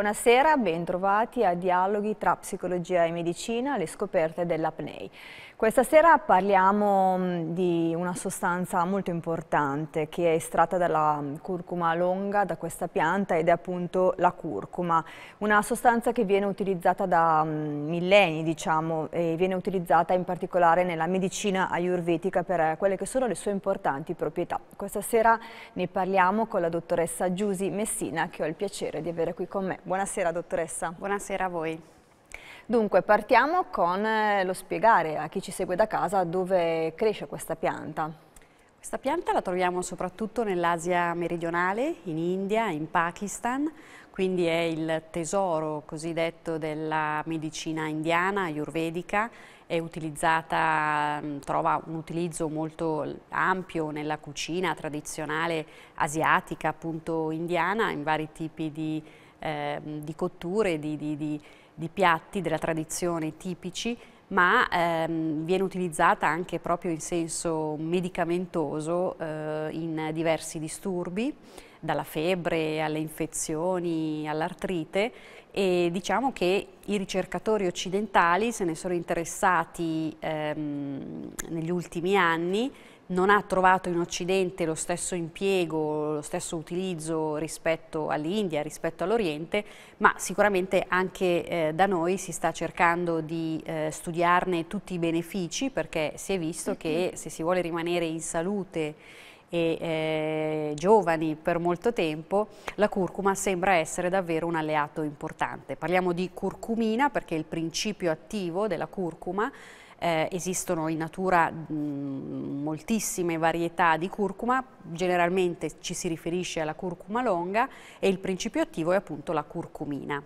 Buonasera, bentrovati a Dialoghi tra Psicologia e Medicina, le scoperte dell'apnei. Questa sera parliamo mm, di una sostanza molto importante che è estratta dalla mm, curcuma longa, da questa pianta, ed è appunto la curcuma, una sostanza che viene utilizzata da mm, millenni, diciamo, e viene utilizzata in particolare nella medicina ayurvedica per eh, quelle che sono le sue importanti proprietà. Questa sera ne parliamo con la dottoressa Giusi Messina, che ho il piacere di avere qui con me. Buonasera dottoressa. Buonasera a voi. Dunque, partiamo con eh, lo spiegare a chi ci segue da casa dove cresce questa pianta. Questa pianta la troviamo soprattutto nell'Asia meridionale, in India, in Pakistan, quindi è il tesoro cosiddetto della medicina indiana, ayurvedica, è utilizzata, mm, trova un utilizzo molto ampio nella cucina tradizionale asiatica, appunto indiana, in vari tipi di eh, di cotture, di, di, di, di, piatti della tradizione tipici, ma ehm, viene utilizzata anche proprio in senso medicamentoso eh, in diversi disturbi, dalla febbre alle infezioni, all'artrite e diciamo che i ricercatori occidentali se ne sono interessati ehm, negli ultimi anni non ha trovato in Occidente lo stesso impiego, lo stesso utilizzo rispetto all'India, rispetto all'Oriente, ma sicuramente anche eh, da noi si sta cercando di eh, studiarne tutti i benefici perché si è visto che mm-hmm. se si vuole rimanere in salute e eh, giovani per molto tempo, la curcuma sembra essere davvero un alleato importante. Parliamo di curcumina perché il principio attivo della curcuma eh, esistono in natura mh, moltissime varietà di curcuma, generalmente ci si riferisce alla curcuma longa e il principio attivo è appunto la curcumina.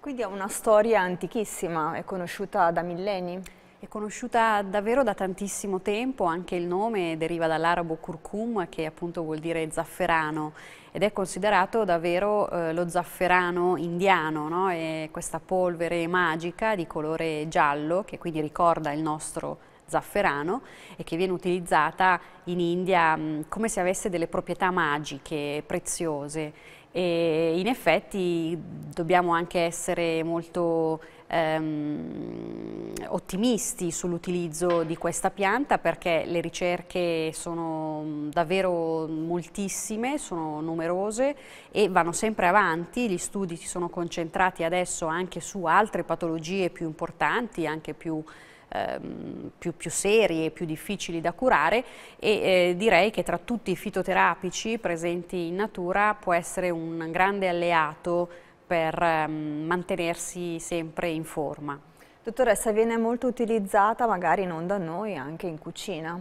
Quindi ha una storia antichissima, è conosciuta da millenni? È conosciuta davvero da tantissimo tempo, anche il nome deriva dall'arabo curcum che appunto vuol dire zafferano ed è considerato davvero eh, lo zafferano indiano, no? è questa polvere magica di colore giallo che quindi ricorda il nostro zafferano e che viene utilizzata in India mh, mm, come se avesse delle proprietà magiche preziose e in effetti dobbiamo anche essere molto ehm, ottimisti sull'utilizzo di questa pianta perché le ricerche sono mm, davvero moltissime, sono numerose e vanno sempre avanti, gli studi si sono concentrati adesso anche su altre patologie più importanti, anche più ehm, più, più serie, più difficili da curare e eh, direi che tra tutti i fitoterapici presenti in natura può essere un grande alleato per um, mantenersi sempre in forma. Dottoressa, viene molto utilizzata magari non da noi, anche in cucina?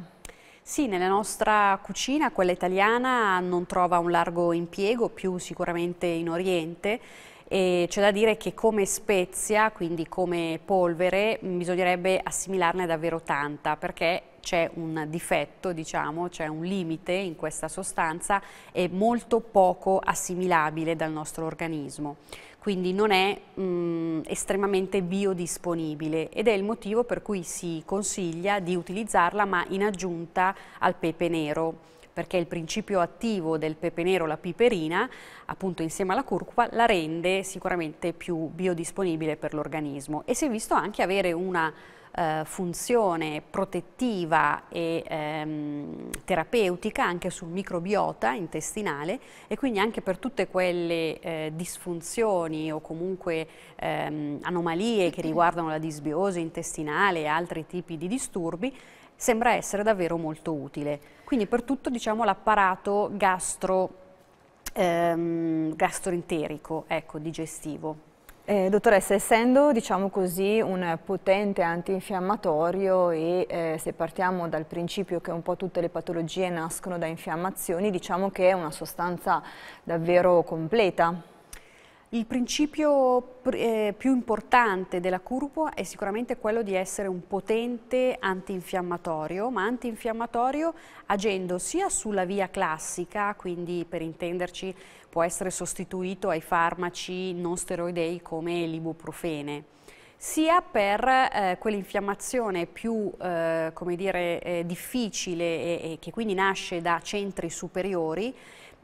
Sì, nella nostra cucina, quella italiana, non trova un largo impiego, più sicuramente in Oriente, e c'è da dire che come spezia, quindi come polvere, bisognerebbe assimilarne davvero tanta, perché c'è un difetto, diciamo, c'è un limite in questa sostanza è molto poco assimilabile dal nostro organismo quindi non è mh, mm, estremamente biodisponibile ed è il motivo per cui si consiglia di utilizzarla ma in aggiunta al pepe nero perché il principio attivo del pepe nero, la piperina, appunto insieme alla curcuma, la rende sicuramente più biodisponibile per l'organismo e si è visto anche avere una eh, funzione protettiva e ehm, terapeutica anche sul microbiota intestinale e quindi anche per tutte quelle eh, disfunzioni o comunque ehm, anomalie che riguardano la disbiosi intestinale e altri tipi di disturbi sembra essere davvero molto utile. Quindi per tutto diciamo, l'apparato gastro, ehm, gastroenterico, ecco, digestivo. Eh, dottoressa, essendo diciamo così, un potente antinfiammatorio e eh, se partiamo dal principio che un po' tutte le patologie nascono da infiammazioni, diciamo che è una sostanza davvero completa. Il principio eh, più importante della curva è sicuramente quello di essere un potente antinfiammatorio, ma antinfiammatorio agendo sia sulla via classica, quindi per intenderci può essere sostituito ai farmaci non steroidei come l'ibuprofene, sia per eh, quell'infiammazione più eh, dire, eh, difficile e, e che quindi nasce da centri superiori,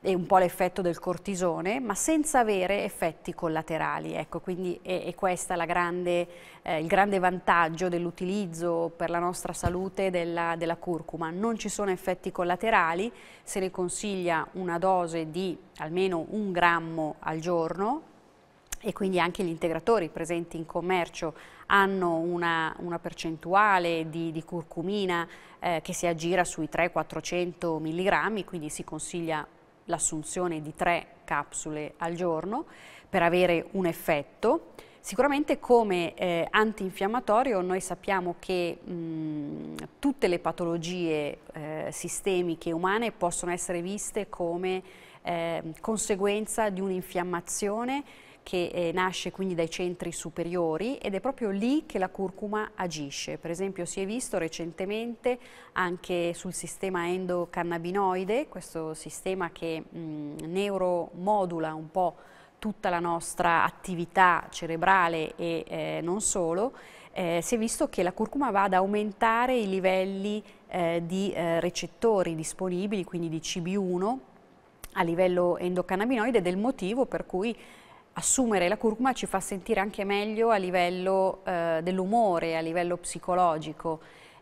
è un po' l'effetto del cortisone, ma senza avere effetti collaterali. Ecco, quindi è, è questo eh, il grande vantaggio dell'utilizzo per la nostra salute della, della, curcuma. Non ci sono effetti collaterali, se ne consiglia una dose di almeno un grammo al giorno e quindi anche gli integratori presenti in commercio hanno una, una percentuale di, di curcumina eh, che si aggira sui 300-400 mg, quindi si consiglia l'assunzione di tre capsule al giorno per avere un effetto. Sicuramente come eh, antinfiammatorio noi sappiamo che mh, tutte le patologie eh, sistemiche umane possono essere viste come eh, conseguenza di un'infiammazione che eh, nasce quindi dai centri superiori ed è proprio lì che la curcuma agisce. Per esempio si è visto recentemente anche sul sistema endocannabinoide, questo sistema che mh, mm, neuromodula un po' tutta la nostra attività cerebrale e eh, non solo, eh, si è visto che la curcuma va ad aumentare i livelli eh, di eh, recettori disponibili, quindi di CB1 a livello endocannabinoide, ed è il motivo per cui assumere la curcuma ci fa sentire anche meglio a livello eh, dell'umore, a livello psicologico,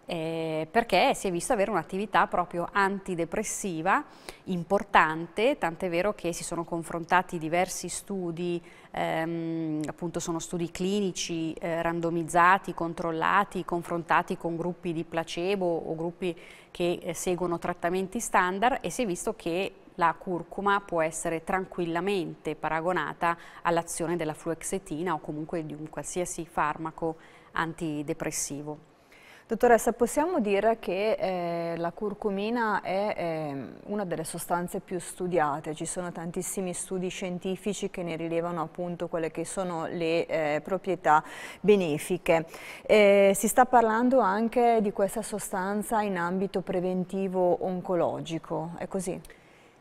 eh, perché si è visto avere un'attività proprio antidepressiva importante, tant'è vero che si sono confrontati diversi studi, ehm, appunto sono studi clinici eh, randomizzati, controllati, confrontati con gruppi di placebo o gruppi che eh, seguono trattamenti standard e si è visto che la curcuma può essere tranquillamente paragonata all'azione della fluoxetina o comunque di un qualsiasi farmaco antidepressivo. Dottoressa, possiamo dire che eh, la curcumina è eh, una delle sostanze più studiate, ci sono tantissimi studi scientifici che ne rilevano appunto quelle che sono le eh, proprietà benefiche. Eh, si sta parlando anche di questa sostanza in ambito preventivo oncologico, è così?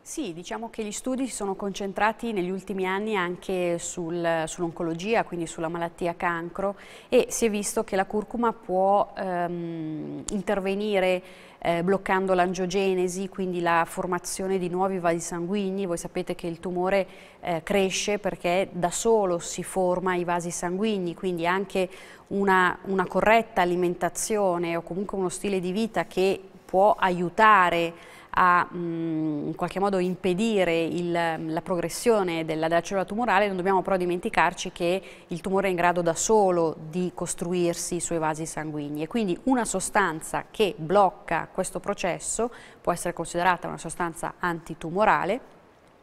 Sì, diciamo che gli studi si sono concentrati negli ultimi anni anche sul, sull'oncologia, quindi sulla malattia cancro e si è visto che la curcuma può ehm, intervenire eh, bloccando l'angiogenesi, quindi la formazione di nuovi vasi sanguigni. Voi sapete che il tumore eh, cresce perché da solo si forma i vasi sanguigni, quindi anche una, una corretta alimentazione o comunque uno stile di vita che può aiutare a mh, mm, in qualche modo impedire il, la progressione della, della cellula tumorale, non dobbiamo però dimenticarci che il tumore è in grado da solo di costruirsi i suoi vasi sanguigni e quindi una sostanza che blocca questo processo può essere considerata una sostanza antitumorale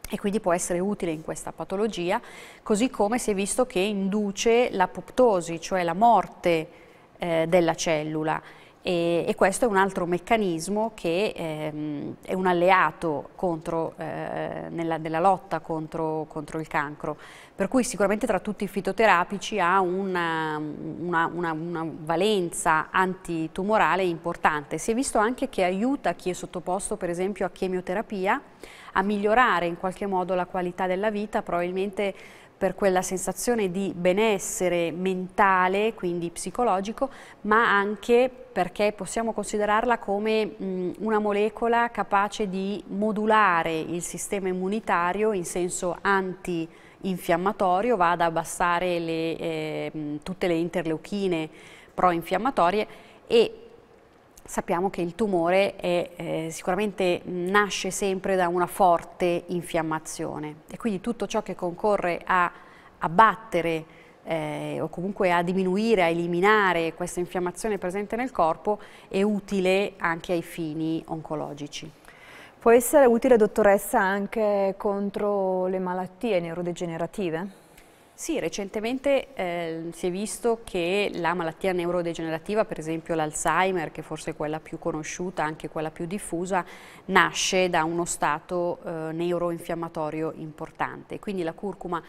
e quindi può essere utile in questa patologia, così come si è visto che induce l'apoptosi, cioè la morte eh, della cellula e, e questo è un altro meccanismo che ehm, è un alleato contro, eh, nella, nella, lotta contro, contro, il cancro. Per cui sicuramente tra tutti i fitoterapici ha una, una, una, una valenza antitumorale importante. Si è visto anche che aiuta chi è sottoposto per esempio a chemioterapia a migliorare in qualche modo la qualità della vita, probabilmente per quella sensazione di benessere mentale, quindi psicologico, ma anche perché possiamo considerarla come mh, una molecola capace di modulare il sistema immunitario in senso anti infiammatorio, va ad abbassare le, eh, tutte le interleuchine pro-infiammatorie e Sappiamo che il tumore è, eh, sicuramente nasce sempre da una forte infiammazione e quindi tutto ciò che concorre a abbattere eh, o comunque a diminuire, a eliminare questa infiammazione presente nel corpo è utile anche ai fini oncologici. Può essere utile, dottoressa, anche contro le malattie neurodegenerative? Sì, recentemente eh, si è visto che la malattia neurodegenerativa, per esempio l'Alzheimer, che forse è quella più conosciuta, anche quella più diffusa, nasce da uno stato eh, neuroinfiammatorio importante. Quindi la curcuma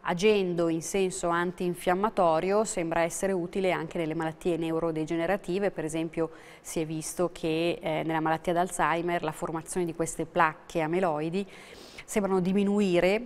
agendo in senso antinfiammatorio sembra essere utile anche nelle malattie neurodegenerative, per esempio si è visto che eh, nella malattia d'Alzheimer la formazione di queste placche ameloidi sembrano diminuire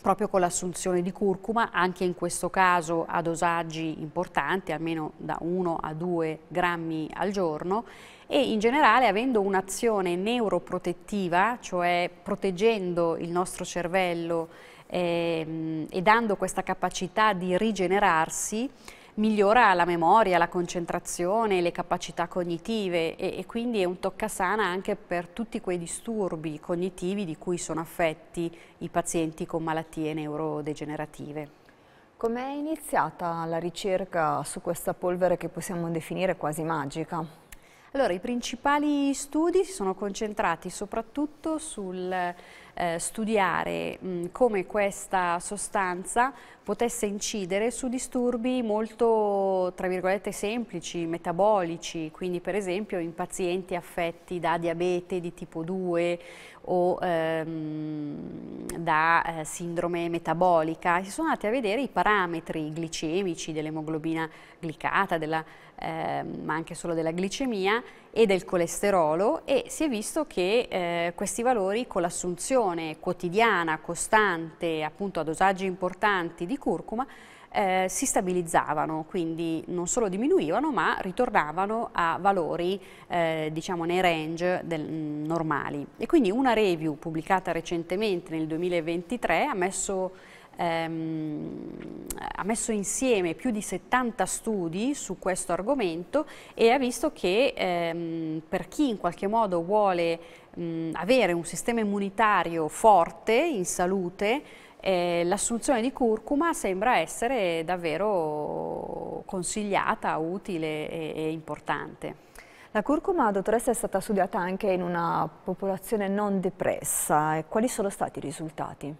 proprio con l'assunzione di curcuma, anche in questo caso a dosaggi importanti, almeno da 1 a 2 grammi al giorno, e in generale avendo un'azione neuroprotettiva, cioè proteggendo il nostro cervello eh, e dando questa capacità di rigenerarsi, migliora la memoria, la concentrazione, le capacità cognitive e, e quindi è un toccasana anche per tutti quei disturbi cognitivi di cui sono affetti i pazienti con malattie neurodegenerative. Com'è iniziata la ricerca su questa polvere che possiamo definire quasi magica? Allora, i principali studi si sono concentrati soprattutto sul eh, studiare mh, come questa sostanza potesse incidere su disturbi molto, tra virgolette, semplici, metabolici, quindi per esempio in pazienti affetti da diabete di tipo 2 o ehm, da eh, sindrome metabolica, si sono andati a vedere i parametri glicemici dell'emoglobina glicata, della, eh, ma anche solo della glicemia e del colesterolo e si è visto che eh, questi valori con l'assunzione quotidiana, costante, appunto a dosaggi importanti di curcuma, eh, si stabilizzavano, quindi non solo diminuivano ma ritornavano a valori eh, diciamo nei range del, mm, normali. E quindi una review pubblicata recentemente nel 2023 ha messo ehm, ha messo insieme più di 70 studi su questo argomento e ha visto che ehm, per chi in qualche modo vuole mh, mm, avere un sistema immunitario forte, in salute, eh, l'assunzione di curcuma sembra essere davvero consigliata, utile e, e importante. La curcuma, dottoressa, è stata studiata anche in una popolazione non depressa. Quali sono stati i risultati?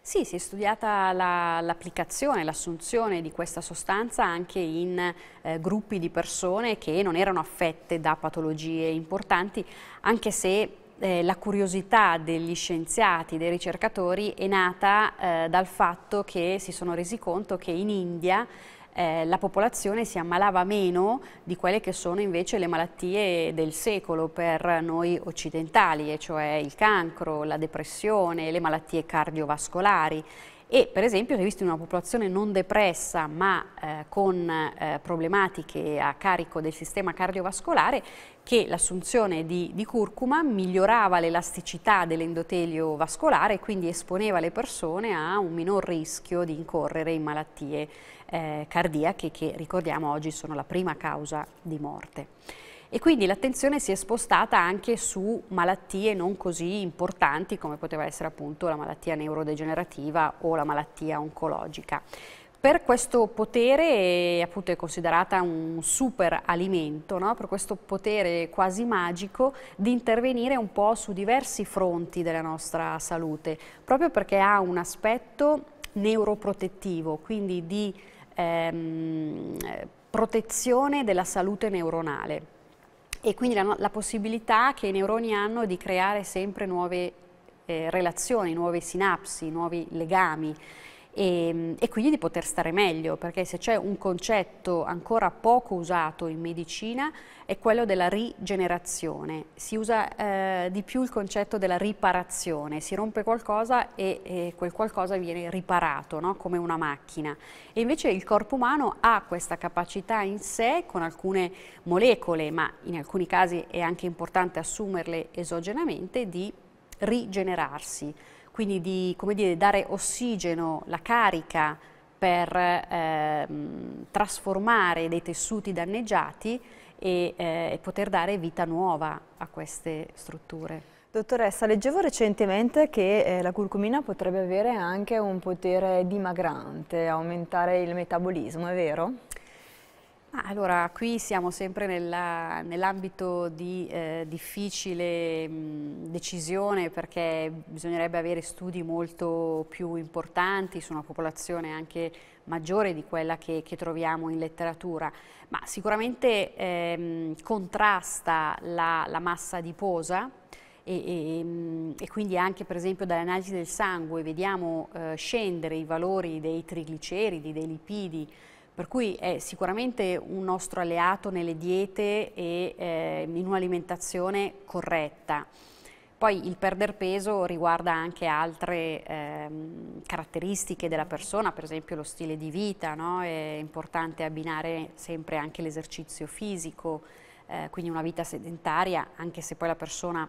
Sì, si è studiata l'applicazione, la, l'assunzione di questa sostanza anche in eh, gruppi di persone che non erano affette da patologie importanti, anche se eh, la curiosità degli scienziati, dei ricercatori è nata eh, dal fatto che si sono resi conto che in India eh, la popolazione si ammalava meno di quelle che sono invece le malattie del secolo per noi occidentali, e cioè il cancro, la depressione, le malattie cardiovascolari e per esempio si è visto in una popolazione non depressa ma eh, con eh, problematiche a carico del sistema cardiovascolare che l'assunzione di, di, curcuma migliorava l'elasticità dell'endotelio vascolare e quindi esponeva le persone a un minor rischio di incorrere in malattie eh, cardiache che ricordiamo oggi sono la prima causa di morte e quindi l'attenzione si è spostata anche su malattie non così importanti come poteva essere appunto la malattia neurodegenerativa o la malattia oncologica. Per questo potere, eh, appunto è considerata un super alimento, no? per questo potere quasi magico di intervenire un po' su diversi fronti della nostra salute, proprio perché ha un aspetto neuroprotettivo, quindi di ehm, protezione della salute neuronale e quindi la, la, possibilità che i neuroni hanno di creare sempre nuove eh, relazioni, nuove sinapsi, nuovi legami e, ehm, e quindi di poter stare meglio, perché se c'è un concetto ancora poco usato in medicina è quello della rigenerazione. Si usa eh, di più il concetto della riparazione, si rompe qualcosa e, e quel qualcosa viene riparato, no? come una macchina. E invece il corpo umano ha questa capacità in sé con alcune molecole, ma in alcuni casi è anche importante assumerle esogenamente, di rigenerarsi quindi di dire, dare ossigeno, la carica per ehm, trasformare dei tessuti danneggiati e, eh, poter dare vita nuova a queste strutture. Dottoressa, leggevo recentemente che eh, la curcumina potrebbe avere anche un potere dimagrante, aumentare il metabolismo, è vero? Allora, qui siamo sempre nell'ambito nell di eh, difficile mh, mm, decisione perché bisognerebbe avere studi molto più importanti su una popolazione anche maggiore di quella che, che troviamo in letteratura, ma sicuramente ehm, contrasta la, la massa adiposa e, e, mm, e, quindi anche per esempio dalle analisi del sangue vediamo eh, scendere i valori dei trigliceridi, dei lipidi, per cui è sicuramente un nostro alleato nelle diete e eh, in un'alimentazione corretta. Poi il perdere peso riguarda anche altre ehm, caratteristiche della persona, per esempio lo stile di vita, no? è importante abbinare sempre anche l'esercizio fisico, eh, quindi una vita sedentaria, anche se poi la persona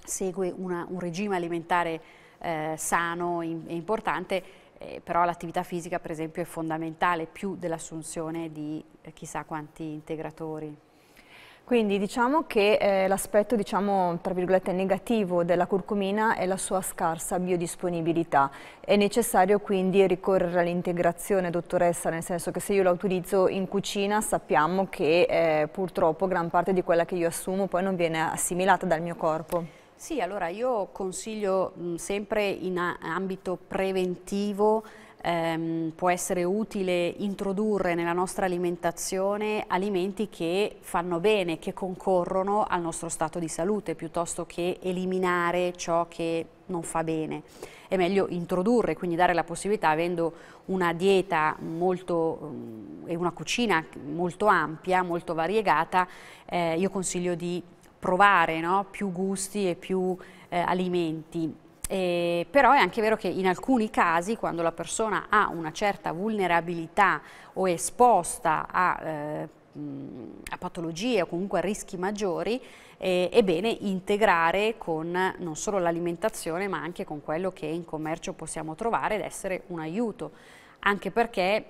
segue una, un regime alimentare eh, sano e importante, eh, però l'attività fisica per esempio è fondamentale più dell'assunzione di eh, chissà quanti integratori. Quindi diciamo che eh, l'aspetto diciamo, negativo della curcumina è la sua scarsa biodisponibilità. È necessario quindi ricorrere all'integrazione, dottoressa, nel senso che se io la utilizzo in cucina sappiamo che eh, purtroppo gran parte di quella che io assumo poi non viene assimilata dal mio corpo. Sì, allora io consiglio mh, sempre in ambito preventivo ehm, può essere utile introdurre nella nostra alimentazione alimenti che fanno bene, che concorrono al nostro stato di salute, piuttosto che eliminare ciò che non fa bene. È meglio introdurre, quindi dare la possibilità, avendo una dieta molto, e una cucina molto ampia, molto variegata, eh, io consiglio di provare no? più gusti e più eh, alimenti. Eh, però è anche vero che in alcuni casi, quando la persona ha una certa vulnerabilità o è esposta a, eh, a patologie o comunque a rischi maggiori, eh, è bene integrare con non solo l'alimentazione ma anche con quello che in commercio possiamo trovare ed essere un aiuto, anche perché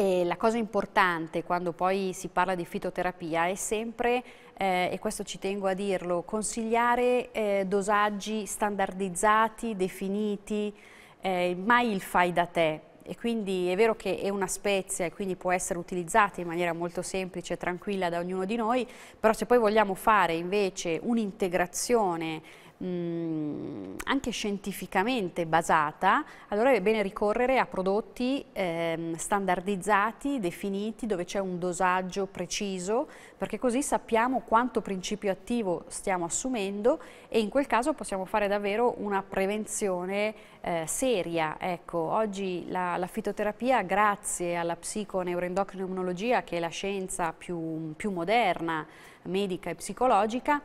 e la cosa importante quando poi si parla di fitoterapia è sempre, eh, e questo ci tengo a dirlo, consigliare eh, dosaggi standardizzati, definiti, eh, mai il fai da te. E quindi è vero che è una spezia e quindi può essere utilizzata in maniera molto semplice e tranquilla da ognuno di noi, però se poi vogliamo fare invece un'integrazione mh, mm, anche scientificamente basata, allora è bene ricorrere a prodotti eh, standardizzati, definiti, dove c'è un dosaggio preciso, perché così sappiamo quanto principio attivo stiamo assumendo e in quel caso possiamo fare davvero una prevenzione eh, seria. Ecco, oggi la, la, fitoterapia, grazie alla psiconeuroendocrinologia, che è la scienza più, più moderna, medica e psicologica,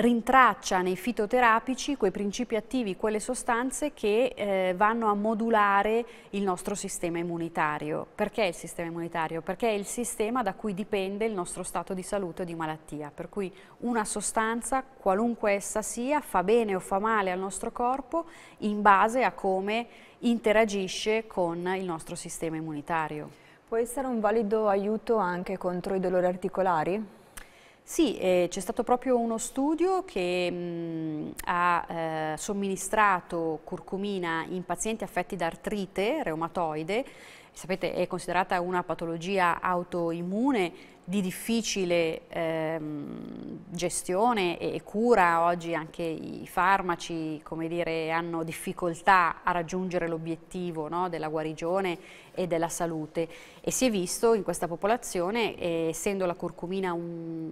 rintraccia nei fitoterapici quei principi attivi, quelle sostanze che eh, vanno a modulare il nostro sistema immunitario. Perché il sistema immunitario? Perché è il sistema da cui dipende il nostro stato di salute o di malattia. Per cui una sostanza, qualunque essa sia, fa bene o fa male al nostro corpo in base a come interagisce con il nostro sistema immunitario. Può essere un valido aiuto anche contro i dolori articolari? Sì, eh, c'è stato proprio uno studio che mh, mm, ha eh, somministrato curcumina in pazienti affetti da artrite reumatoide sapete è considerata una patologia autoimmune di difficile ehm, gestione e, cura, oggi anche i farmaci dire, hanno difficoltà a raggiungere l'obiettivo no, della guarigione e della salute e si è visto in questa popolazione, eh, essendo la curcumina un,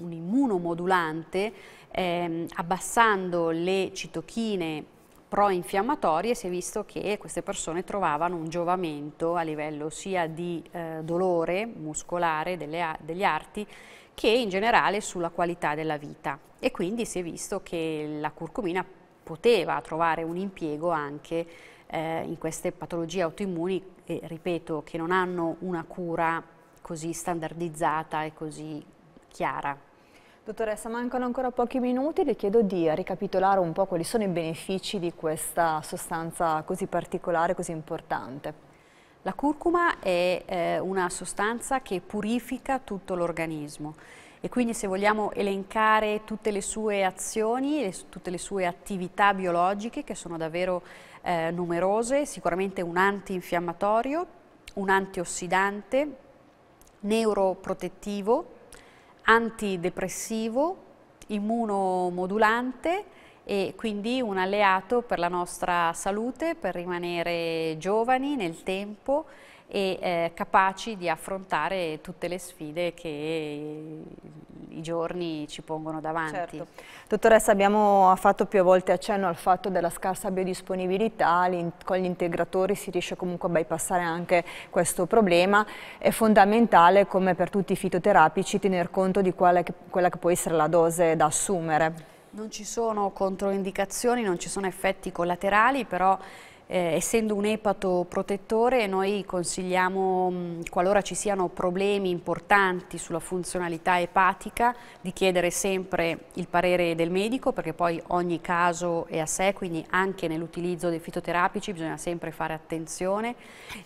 un immunomodulante, ehm, abbassando le citochine proinfiammatorie si è visto che queste persone trovavano un giovamento a livello sia di eh, dolore muscolare delle, degli arti che in generale sulla qualità della vita e quindi si è visto che la curcumina poteva trovare un impiego anche eh, in queste patologie autoimmuni, eh, ripeto, che non hanno una cura così standardizzata e così chiara. Dottoressa, mancano ancora pochi minuti, le chiedo di ricapitolare un po' quali sono i benefici di questa sostanza così particolare, così importante. La curcuma è eh, una sostanza che purifica tutto l'organismo e quindi se vogliamo elencare tutte le sue azioni, le, tutte le sue attività biologiche che sono davvero eh, numerose, sicuramente un antinfiammatorio, un antiossidante, neuroprotettivo, antidepressivo, immunomodulante e quindi un alleato per la nostra salute, per rimanere giovani nel tempo e eh, capaci di affrontare tutte le sfide che i giorni ci pongono davanti. Certo. Dottoressa, abbiamo fatto più volte accenno al fatto della scarsa biodisponibilità, con gli integratori si riesce comunque a bypassare anche questo problema. È fondamentale, come per tutti i fitoterapici, tener conto di quella quella che può essere la dose da assumere. Non ci sono controindicazioni, non ci sono effetti collaterali, però eh, essendo un epato protettore noi consigliamo, mh, mm, qualora ci siano problemi importanti sulla funzionalità epatica, di chiedere sempre il parere del medico perché poi ogni caso è a sé, quindi anche nell'utilizzo dei fitoterapici bisogna sempre fare attenzione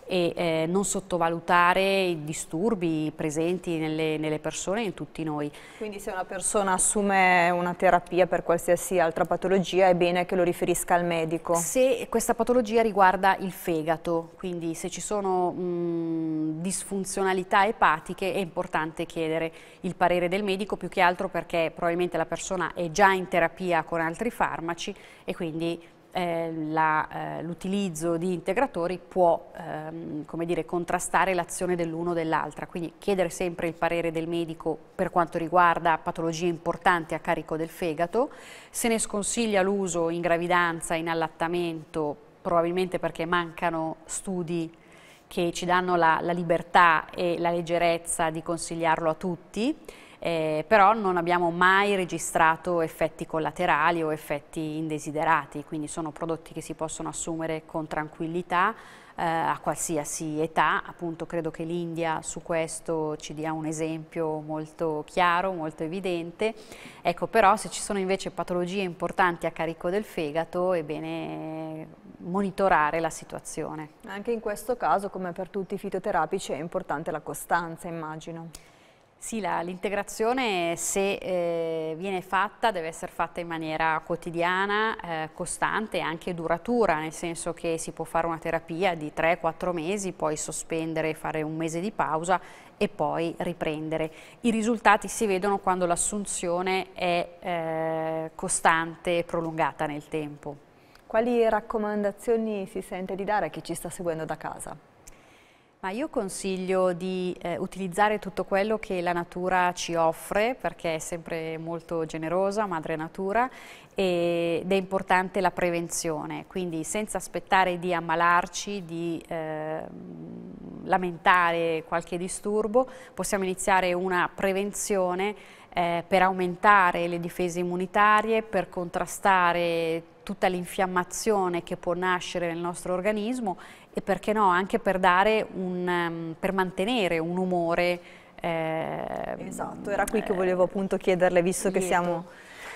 e eh, non sottovalutare i disturbi presenti nelle, nelle persone e in tutti noi. Quindi se una persona assume una terapia per qualsiasi altra patologia è bene che lo riferisca al medico? Se questa patologia patologia riguarda il fegato, quindi se ci sono mh, disfunzionalità epatiche è importante chiedere il parere del medico più che altro perché probabilmente la persona è già in terapia con altri farmaci e quindi eh, eh l'utilizzo eh, di integratori può ehm, dire, contrastare l'azione dell'uno o dell'altra, quindi chiedere sempre il parere del medico per quanto riguarda patologie importanti a carico del fegato, se ne sconsiglia l'uso in gravidanza, in allattamento probabilmente perché mancano studi che ci danno la, la libertà e la leggerezza di consigliarlo a tutti, eh, però non abbiamo mai registrato effetti collaterali o effetti indesiderati, quindi sono prodotti che si possono assumere con tranquillità, eh, a qualsiasi età, appunto credo che l'India su questo ci dia un esempio molto chiaro, molto evidente, ecco però se ci sono invece patologie importanti a carico del fegato è bene monitorare la situazione. Anche in questo caso come per tutti i fitoterapici è importante la costanza immagino. Sì, l'integrazione se eh, viene fatta deve essere fatta in maniera quotidiana, eh, costante e anche duratura, nel senso che si può fare una terapia di 3-4 mesi, poi sospendere fare un mese di pausa e poi riprendere. I risultati si vedono quando l'assunzione è eh, costante e prolungata nel tempo. Quali raccomandazioni si sente di dare a chi ci sta seguendo da casa? Ma io consiglio di eh, utilizzare tutto quello che la natura ci offre, perché è sempre molto generosa, madre natura, ed è importante la prevenzione, quindi senza aspettare di ammalarci, di eh, lamentare qualche disturbo, possiamo iniziare una prevenzione eh, per aumentare le difese immunitarie, per contrastare tutta l'infiammazione che può nascere nel nostro organismo e perché no anche per, un, ehm, per mantenere un umore eh, esatto era qui che eh, volevo appunto chiederle visto lieto. che siamo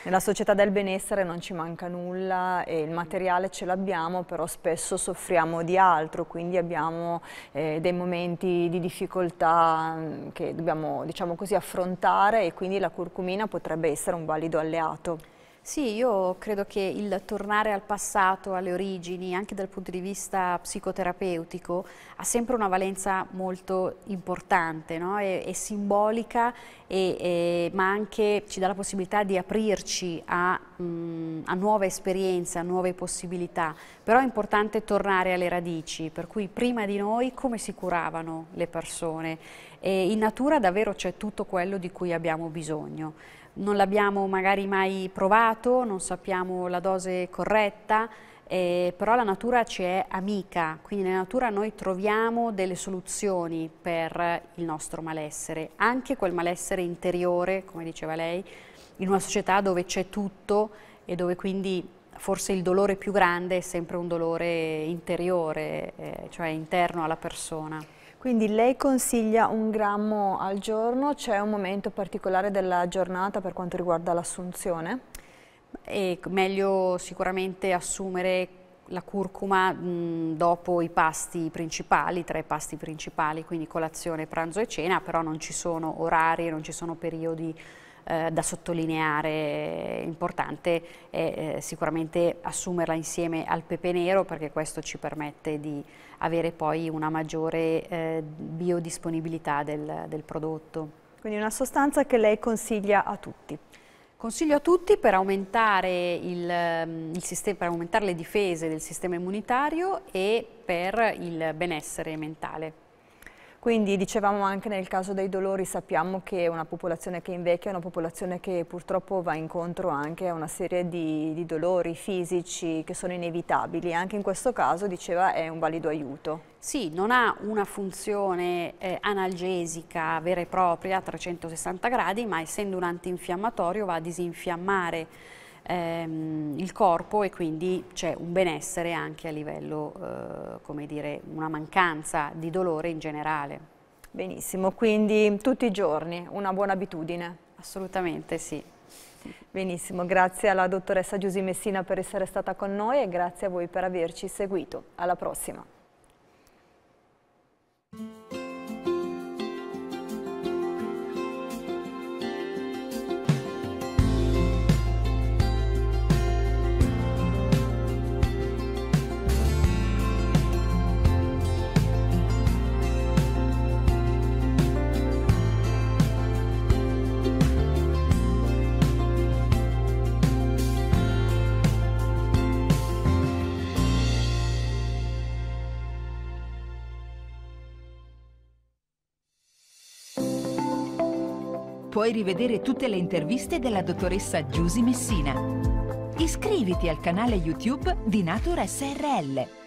nella società del benessere non ci manca nulla e il materiale ce l'abbiamo, però spesso soffriamo di altro, quindi abbiamo eh, dei momenti di difficoltà mm, che dobbiamo diciamo così, affrontare e quindi la curcumina potrebbe essere un valido alleato. Sì, io credo che il tornare al passato, alle origini, anche dal punto di vista psicoterapeutico, ha sempre una valenza molto importante, no? è, è, simbolica, e, è, ma anche ci dà la possibilità di aprirci a, mh, mm, a nuove esperienze, a nuove possibilità. Però è importante tornare alle radici, per cui prima di noi come si curavano le persone. E in natura davvero c'è tutto quello di cui abbiamo bisogno non l'abbiamo magari mai provato, non sappiamo la dose corretta, eh, però la natura ci è amica, quindi nella natura noi troviamo delle soluzioni per il nostro malessere, anche quel malessere interiore, come diceva lei, in una società dove c'è tutto e dove quindi forse il dolore più grande è sempre un dolore interiore, eh, cioè interno alla persona. Quindi lei consiglia un grammo al giorno, c'è un momento particolare della giornata per quanto riguarda l'assunzione? È meglio sicuramente assumere la curcuma mh, mm, dopo i pasti principali, tra i pasti principali, quindi colazione, pranzo e cena, però non ci sono orari, non ci sono periodi eh, da sottolineare importante è eh, sicuramente assumerla insieme al pepe nero perché questo ci permette di avere poi una maggiore eh, biodisponibilità del, del prodotto. Quindi una sostanza che lei consiglia a tutti. Consiglio a tutti per aumentare, il, ehm, il sistema, per aumentare le difese del sistema immunitario e per il benessere mentale. Quindi dicevamo anche nel caso dei dolori sappiamo che è una popolazione che invecchia, è una popolazione che purtroppo va incontro anche a una serie di, di dolori fisici che sono inevitabili. Anche in questo caso, diceva, è un valido aiuto. Sì, non ha una funzione eh, analgesica vera e propria a 360 gradi, ma essendo un antinfiammatorio va a disinfiammare ehm, il corpo e quindi c'è un benessere anche a livello, eh, come dire, una mancanza di dolore in generale. Benissimo, quindi tutti i giorni una buona abitudine. Assolutamente sì. Benissimo, grazie alla dottoressa Giusy Messina per essere stata con noi e grazie a voi per averci seguito. Alla prossima. puoi rivedere tutte le interviste della dottoressa Giusy Messina. Iscriviti al canale YouTube di Natura SRL.